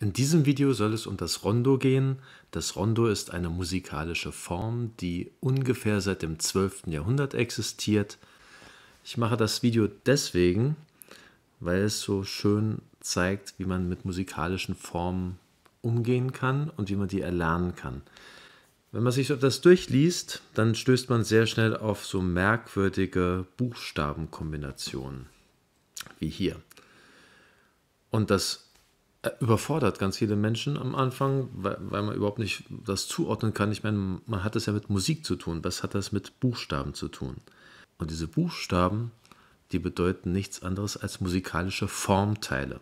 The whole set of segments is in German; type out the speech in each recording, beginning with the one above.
In diesem Video soll es um das Rondo gehen. Das Rondo ist eine musikalische Form, die ungefähr seit dem 12. Jahrhundert existiert. Ich mache das Video deswegen, weil es so schön zeigt, wie man mit musikalischen Formen umgehen kann und wie man die erlernen kann. Wenn man sich das durchliest, dann stößt man sehr schnell auf so merkwürdige Buchstabenkombinationen wie hier. Und das überfordert ganz viele Menschen am Anfang, weil, weil, man überhaupt nicht das zuordnen kann. Ich meine, man hat es ja mit Musik zu tun. Was hat das mit Buchstaben zu tun? Und diese Buchstaben, die bedeuten nichts anderes als musikalische Formteile.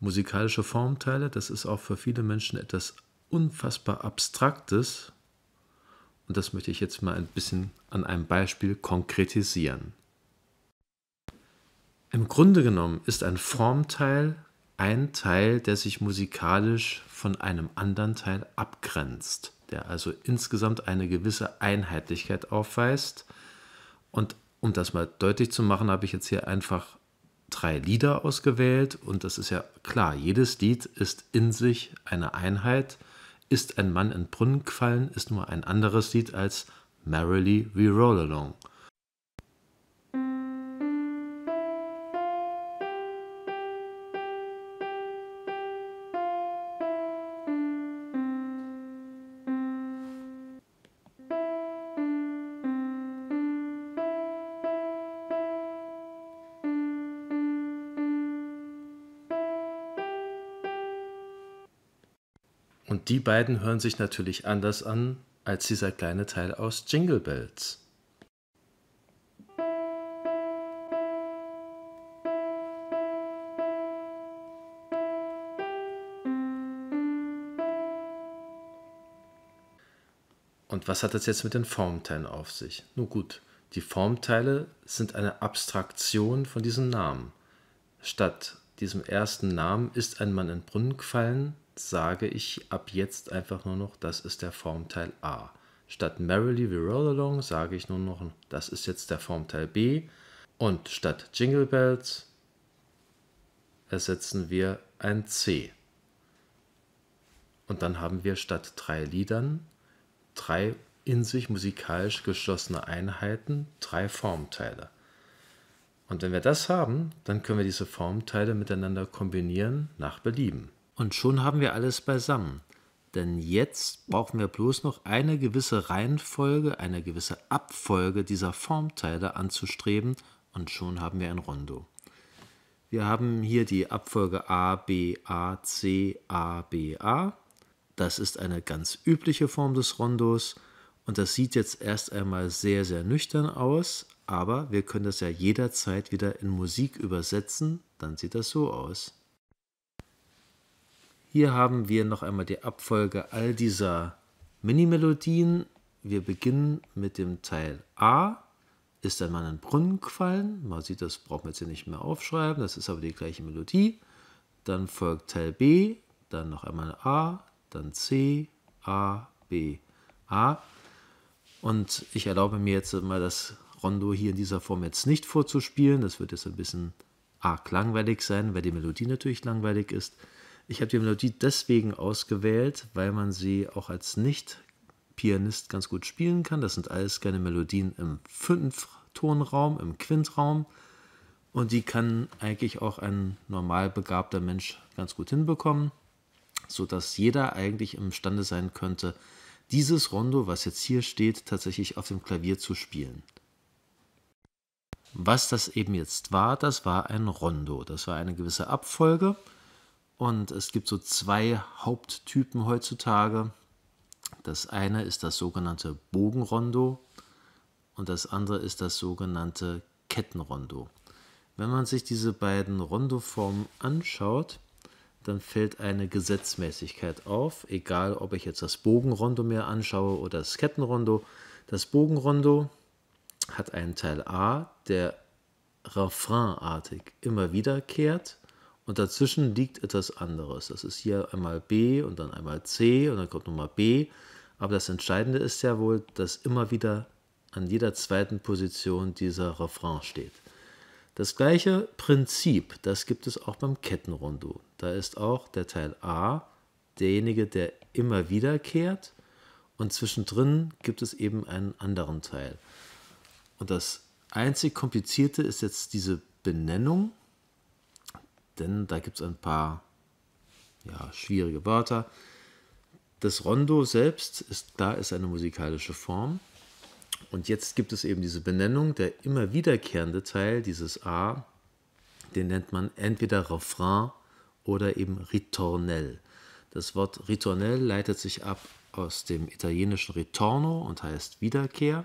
Musikalische Formteile, das ist auch für viele Menschen etwas unfassbar Abstraktes. Und das möchte ich jetzt mal ein bisschen an einem Beispiel konkretisieren. Im Grunde genommen ist ein Formteil ein Teil, der sich musikalisch von einem anderen Teil abgrenzt, der also insgesamt eine gewisse Einheitlichkeit aufweist. Und um das mal deutlich zu machen, habe ich jetzt hier einfach drei Lieder ausgewählt. Und das ist ja klar, jedes Lied ist in sich eine Einheit. Ist ein Mann in Brunnen gefallen, ist nur ein anderes Lied als Merrily We Roll Along. Und die beiden hören sich natürlich anders an als dieser kleine Teil aus Jingle Bells. Und was hat das jetzt mit den Formteilen auf sich? Nun gut, die Formteile sind eine Abstraktion von diesem Namen. Statt diesem ersten Namen ist ein Mann in Brunnen gefallen sage ich ab jetzt einfach nur noch, das ist der Formteil A. Statt Merrily We Roll Along sage ich nur noch, das ist jetzt der Formteil B. Und statt Jingle Bells ersetzen wir ein C. Und dann haben wir statt drei Liedern drei in sich musikalisch geschlossene Einheiten, drei Formteile. Und wenn wir das haben, dann können wir diese Formteile miteinander kombinieren nach Belieben. Und schon haben wir alles beisammen. Denn jetzt brauchen wir bloß noch eine gewisse Reihenfolge, eine gewisse Abfolge dieser Formteile anzustreben und schon haben wir ein Rondo. Wir haben hier die Abfolge A, B, A, C, A, B, A. Das ist eine ganz übliche Form des Rondos und das sieht jetzt erst einmal sehr, sehr nüchtern aus, aber wir können das ja jederzeit wieder in Musik übersetzen, dann sieht das so aus. Hier haben wir noch einmal die Abfolge all dieser Minimelodien. Wir beginnen mit dem Teil A. Ist ein Mann in Brunnen gefallen? Man sieht, das braucht man jetzt hier nicht mehr aufschreiben. Das ist aber die gleiche Melodie. Dann folgt Teil B, dann noch einmal A, dann C, A, B, A. Und ich erlaube mir jetzt mal das Rondo hier in dieser Form jetzt nicht vorzuspielen. Das wird jetzt ein bisschen arg langweilig sein, weil die Melodie natürlich langweilig ist. Ich habe die Melodie deswegen ausgewählt, weil man sie auch als Nicht-Pianist ganz gut spielen kann. Das sind alles gerne Melodien im Fünftonraum, im Quintraum. Und die kann eigentlich auch ein normal begabter Mensch ganz gut hinbekommen, sodass jeder eigentlich imstande sein könnte, dieses Rondo, was jetzt hier steht, tatsächlich auf dem Klavier zu spielen. Was das eben jetzt war, das war ein Rondo. Das war eine gewisse Abfolge. Und es gibt so zwei Haupttypen heutzutage. Das eine ist das sogenannte Bogenrondo und das andere ist das sogenannte Kettenrondo. Wenn man sich diese beiden Rondoformen anschaut, dann fällt eine Gesetzmäßigkeit auf, egal ob ich jetzt das Bogenrondo mir anschaue oder das Kettenrondo. Das Bogenrondo hat einen Teil A, der refrainartig immer wiederkehrt und dazwischen liegt etwas anderes. Das ist hier einmal B und dann einmal C und dann kommt nochmal B. Aber das Entscheidende ist ja wohl, dass immer wieder an jeder zweiten Position dieser Refrain steht. Das gleiche Prinzip, das gibt es auch beim Kettenrondo. Da ist auch der Teil A derjenige, der immer wiederkehrt und zwischendrin gibt es eben einen anderen Teil. Und das einzig Komplizierte ist jetzt diese Benennung denn da gibt es ein paar ja, schwierige Wörter. Das Rondo selbst ist klar, ist eine musikalische Form. Und jetzt gibt es eben diese Benennung, der immer wiederkehrende Teil, dieses A, den nennt man entweder Refrain oder eben Ritornell. Das Wort Ritornell leitet sich ab aus dem italienischen Ritorno und heißt Wiederkehr.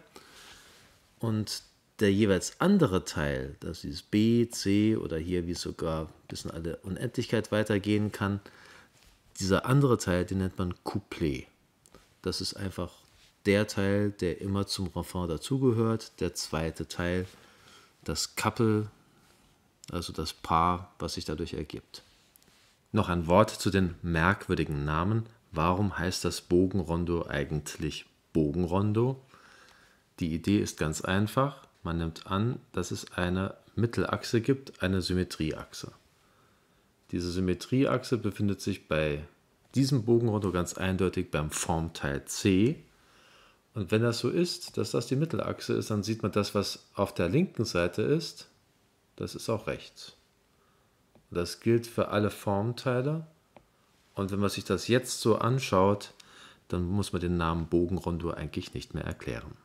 Und der jeweils andere Teil, das ist B, C oder hier, wie es sogar bis in alle Unendlichkeit weitergehen kann, dieser andere Teil, den nennt man Couplet. Das ist einfach der Teil, der immer zum Refrain dazugehört, der zweite Teil, das Couple, also das Paar, was sich dadurch ergibt. Noch ein Wort zu den merkwürdigen Namen. Warum heißt das Bogenrondo eigentlich Bogenrondo? Die Idee ist ganz einfach. Man nimmt an, dass es eine Mittelachse gibt, eine Symmetrieachse. Diese Symmetrieachse befindet sich bei diesem Bogenkonto ganz eindeutig beim Formteil C. Und wenn das so ist, dass das die Mittelachse ist, dann sieht man das, was auf der linken Seite ist, das ist auch rechts. Das gilt für alle Formteile. Und wenn man sich das jetzt so anschaut, dann muss man den Namen Bogenrondor eigentlich nicht mehr erklären.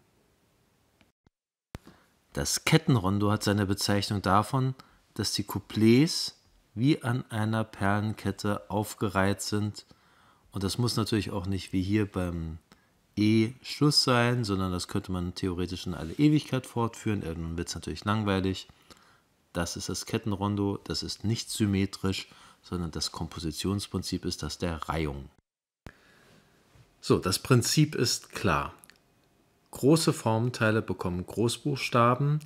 Das Kettenrondo hat seine Bezeichnung davon, dass die Couplets wie an einer Perlenkette aufgereiht sind. Und das muss natürlich auch nicht wie hier beim E Schluss sein, sondern das könnte man theoretisch in alle Ewigkeit fortführen. Irgendwann wird es natürlich langweilig. Das ist das Kettenrondo, das ist nicht symmetrisch, sondern das Kompositionsprinzip ist das der Reihung. So, das Prinzip ist klar. Große Formenteile bekommen Großbuchstaben.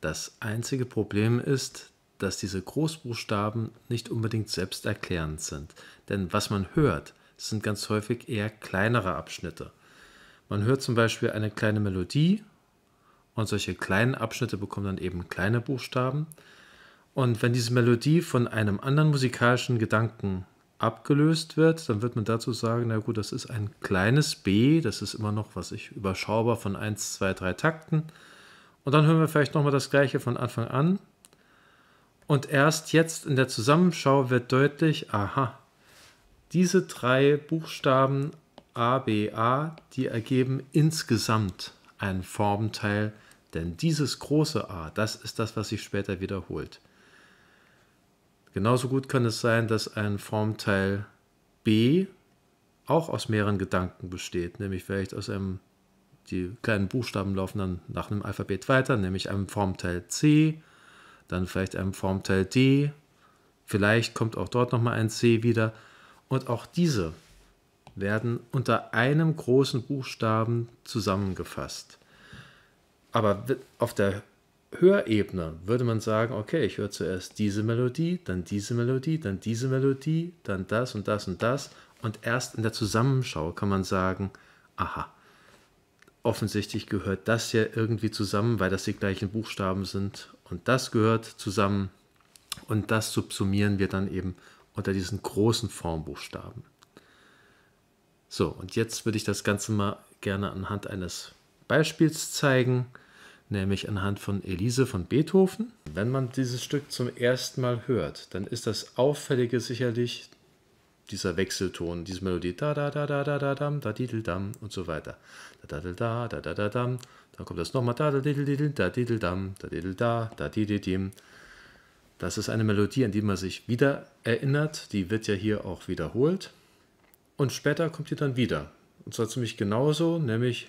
Das einzige Problem ist, dass diese Großbuchstaben nicht unbedingt selbsterklärend sind. Denn was man hört, sind ganz häufig eher kleinere Abschnitte. Man hört zum Beispiel eine kleine Melodie und solche kleinen Abschnitte bekommen dann eben kleine Buchstaben. Und wenn diese Melodie von einem anderen musikalischen Gedanken abgelöst wird, dann wird man dazu sagen, na gut, das ist ein kleines B, das ist immer noch, was ich überschaubar von 1, 2, 3 Takten. Und dann hören wir vielleicht nochmal das gleiche von Anfang an. Und erst jetzt in der Zusammenschau wird deutlich, aha, diese drei Buchstaben A, B, A, die ergeben insgesamt einen Formteil, denn dieses große A, das ist das, was sich später wiederholt. Genauso gut kann es sein, dass ein Formteil B auch aus mehreren Gedanken besteht, nämlich vielleicht aus einem, die kleinen Buchstaben laufen dann nach einem Alphabet weiter, nämlich einem Formteil C, dann vielleicht einem Formteil D, vielleicht kommt auch dort nochmal ein C wieder und auch diese werden unter einem großen Buchstaben zusammengefasst. Aber auf der Hörebene würde man sagen, okay, ich höre zuerst diese Melodie, dann diese Melodie, dann diese Melodie, dann das und das und das. Und erst in der Zusammenschau kann man sagen, aha, offensichtlich gehört das ja irgendwie zusammen, weil das die gleichen Buchstaben sind. Und das gehört zusammen. Und das subsumieren wir dann eben unter diesen großen Formbuchstaben. So, und jetzt würde ich das Ganze mal gerne anhand eines Beispiels zeigen nämlich anhand von Elise von Beethoven. Wenn man dieses Stück zum ersten Mal hört, dann ist das Auffällige sicherlich dieser Wechselton, diese Melodie da da da da da da da da da da und so weiter. Da da da da da da da Dann kommt das nochmal da da da da da da da da da da da da da da da Das ist eine Melodie, an die man sich wieder erinnert. Die wird ja hier auch wiederholt. Und später kommt die dann wieder. Und zwar ziemlich genauso, nämlich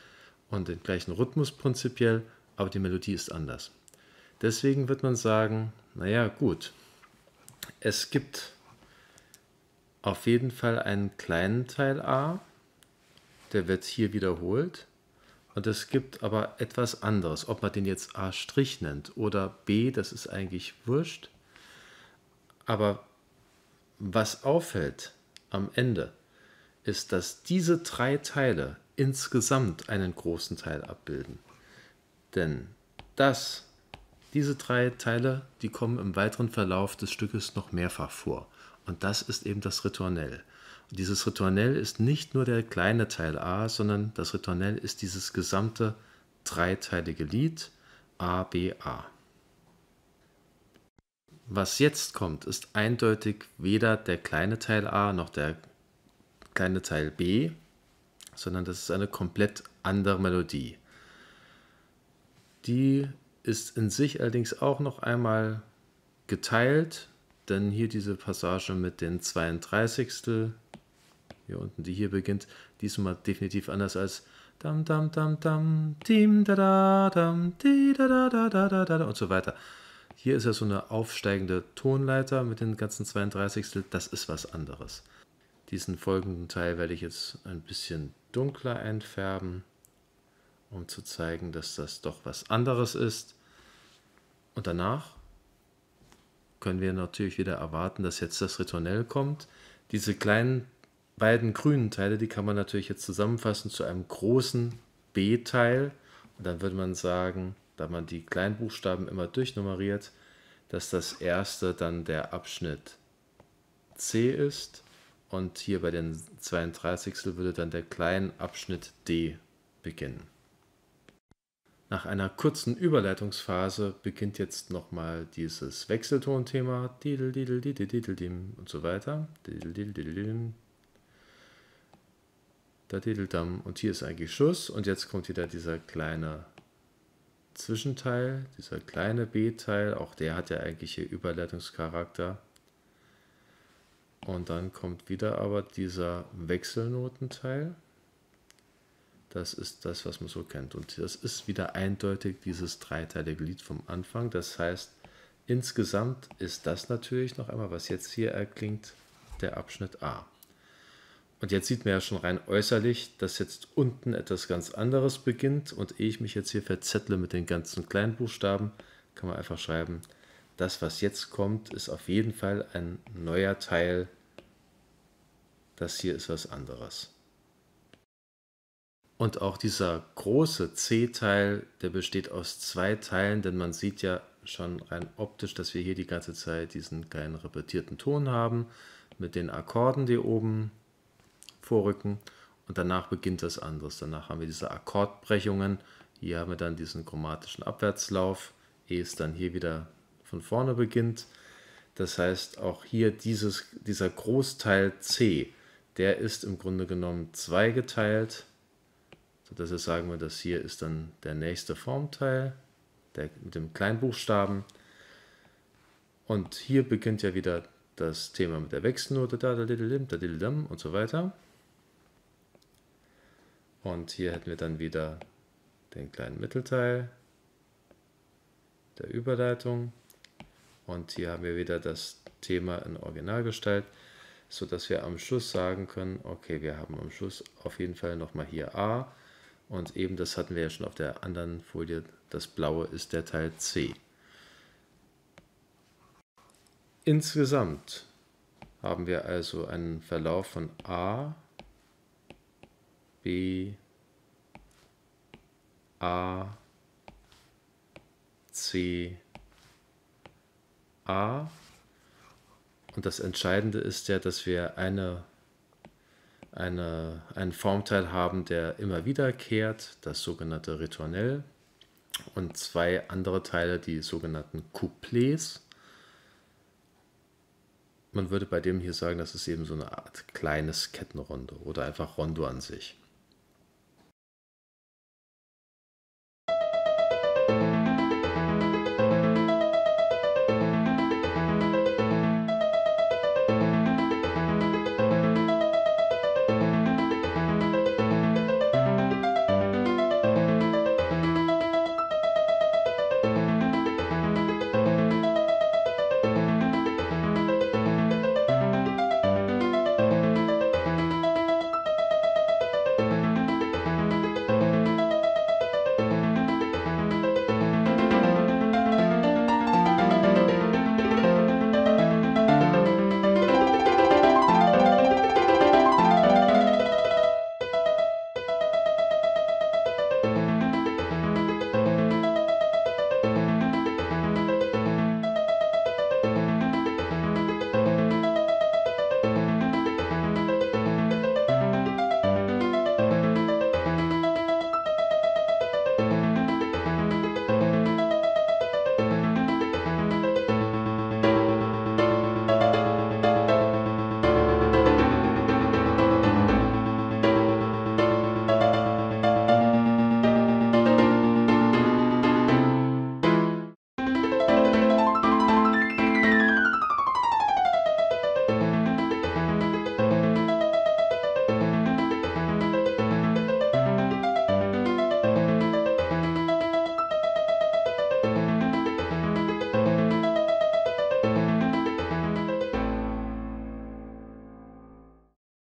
und den gleichen Rhythmus prinzipiell, aber die Melodie ist anders. Deswegen wird man sagen, naja gut, es gibt auf jeden Fall einen kleinen Teil A, der wird hier wiederholt. Und es gibt aber etwas anderes, ob man den jetzt A' nennt oder B, das ist eigentlich wurscht. Aber was auffällt am Ende, ist, dass diese drei Teile insgesamt einen großen Teil abbilden. Denn das, diese drei Teile, die kommen im weiteren Verlauf des Stückes noch mehrfach vor. Und das ist eben das Ritornell. Und dieses Ritornell ist nicht nur der kleine Teil A, sondern das Ritornell ist dieses gesamte dreiteilige Lied A, B, A. Was jetzt kommt, ist eindeutig weder der kleine Teil A noch der kleine Teil B, sondern das ist eine komplett andere Melodie. Die ist in sich allerdings auch noch einmal geteilt, denn hier diese Passage mit den 32. Hier unten, die hier beginnt, diesmal definitiv anders als dam dam dam dam dim da da dam di da da da da da da und so weiter. Hier ist ja so eine aufsteigende Tonleiter mit den ganzen 32. Das ist was anderes. Diesen folgenden Teil werde ich jetzt ein bisschen dunkler entfärben, um zu zeigen, dass das doch was anderes ist. Und danach können wir natürlich wieder erwarten, dass jetzt das Ritornell kommt. Diese kleinen beiden grünen Teile, die kann man natürlich jetzt zusammenfassen zu einem großen B-Teil. Und dann würde man sagen, da man die kleinen Buchstaben immer durchnummeriert, dass das erste dann der Abschnitt C ist und hier bei den 32 würde dann der kleine Abschnitt D beginnen. Nach einer kurzen Überleitungsphase beginnt jetzt nochmal dieses Wechseltonthema und so weiter. und hier ist eigentlich Schuss und jetzt kommt wieder dieser kleine Zwischenteil, dieser kleine B-Teil, auch der hat ja eigentlich hier Überleitungscharakter. Und dann kommt wieder aber dieser Wechselnotenteil. Das ist das, was man so kennt. Und das ist wieder eindeutig dieses dreiteilige Lied vom Anfang. Das heißt, insgesamt ist das natürlich noch einmal, was jetzt hier erklingt, der Abschnitt A. Und jetzt sieht man ja schon rein äußerlich, dass jetzt unten etwas ganz anderes beginnt. Und ehe ich mich jetzt hier verzettle mit den ganzen Kleinbuchstaben, kann man einfach schreiben das, was jetzt kommt, ist auf jeden Fall ein neuer Teil. Das hier ist was anderes. Und auch dieser große C-Teil, der besteht aus zwei Teilen, denn man sieht ja schon rein optisch, dass wir hier die ganze Zeit diesen kleinen repetierten Ton haben mit den Akkorden, die oben vorrücken und danach beginnt das anderes. Danach haben wir diese Akkordbrechungen, hier haben wir dann diesen chromatischen Abwärtslauf, E ist dann hier wieder von vorne beginnt. Das heißt, auch hier dieses, dieser Großteil C, der ist im Grunde genommen zweigeteilt. Sodass jetzt sagen wir, das hier ist dann der nächste Formteil der, mit dem Kleinbuchstaben. Und hier beginnt ja wieder das Thema mit der Wechselnote, da, da, dididim, da, dididim und so weiter. Und hier hätten wir dann wieder den kleinen Mittelteil der Überleitung. Und hier haben wir wieder das Thema in Originalgestalt, sodass wir am Schluss sagen können, okay, wir haben am Schluss auf jeden Fall nochmal hier A und eben das hatten wir ja schon auf der anderen Folie, das blaue ist der Teil C. Insgesamt haben wir also einen Verlauf von A, B, A, C, A. Und das Entscheidende ist ja, dass wir eine, eine, einen Formteil haben, der immer wiederkehrt, das sogenannte Ritornell, und zwei andere Teile, die sogenannten Couplets. Man würde bei dem hier sagen, das ist eben so eine Art kleines Kettenrondo oder einfach Rondo an sich.